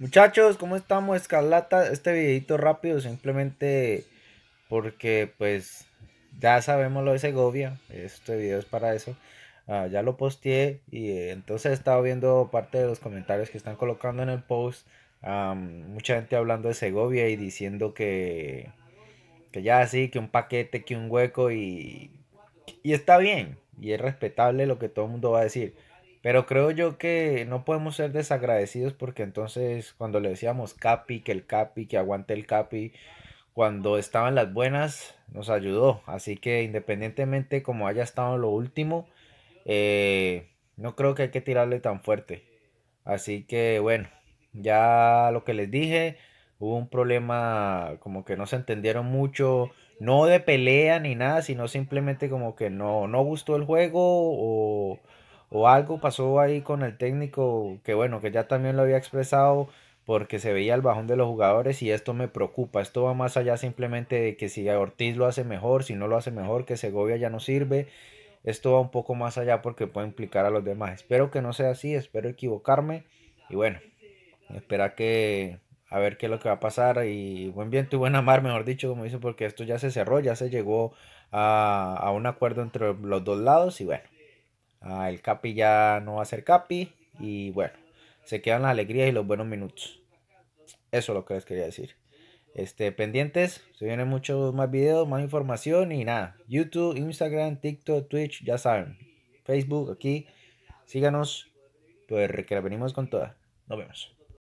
Muchachos, ¿cómo estamos? Escarlata, este videito rápido simplemente porque pues ya sabemos lo de Segovia, este video es para eso. Ah, ya lo posteé y eh, entonces he estado viendo parte de los comentarios que están colocando en el post. mucha gente hablando de Segovia y diciendo que, que ya sí, que un paquete, que un hueco y, y está bien y es respetable lo que todo el mundo va a decir. Pero creo yo que no podemos ser desagradecidos porque entonces cuando le decíamos Capi, que el Capi, que aguante el Capi, cuando estaban las buenas nos ayudó. Así que independientemente como haya estado lo último, eh, no creo que hay que tirarle tan fuerte. Así que bueno, ya lo que les dije, hubo un problema como que no se entendieron mucho, no de pelea ni nada, sino simplemente como que no, no gustó el juego o o algo pasó ahí con el técnico que bueno, que ya también lo había expresado porque se veía el bajón de los jugadores y esto me preocupa, esto va más allá simplemente de que si Ortiz lo hace mejor, si no lo hace mejor, que Segovia ya no sirve, esto va un poco más allá porque puede implicar a los demás. Espero que no sea así, espero equivocarme y bueno, espera que a ver qué es lo que va a pasar y buen viento y buena mar, mejor dicho, como dice porque esto ya se cerró, ya se llegó a un acuerdo entre los dos lados y bueno, Ah, el Capi ya no va a ser Capi. Y bueno, se quedan las alegrías y los buenos minutos. Eso es lo que les quería decir. Este, pendientes, se vienen muchos más videos, más información y nada. YouTube, Instagram, TikTok, Twitch, ya saben. Facebook, aquí. Síganos, pues que la venimos con toda. Nos vemos.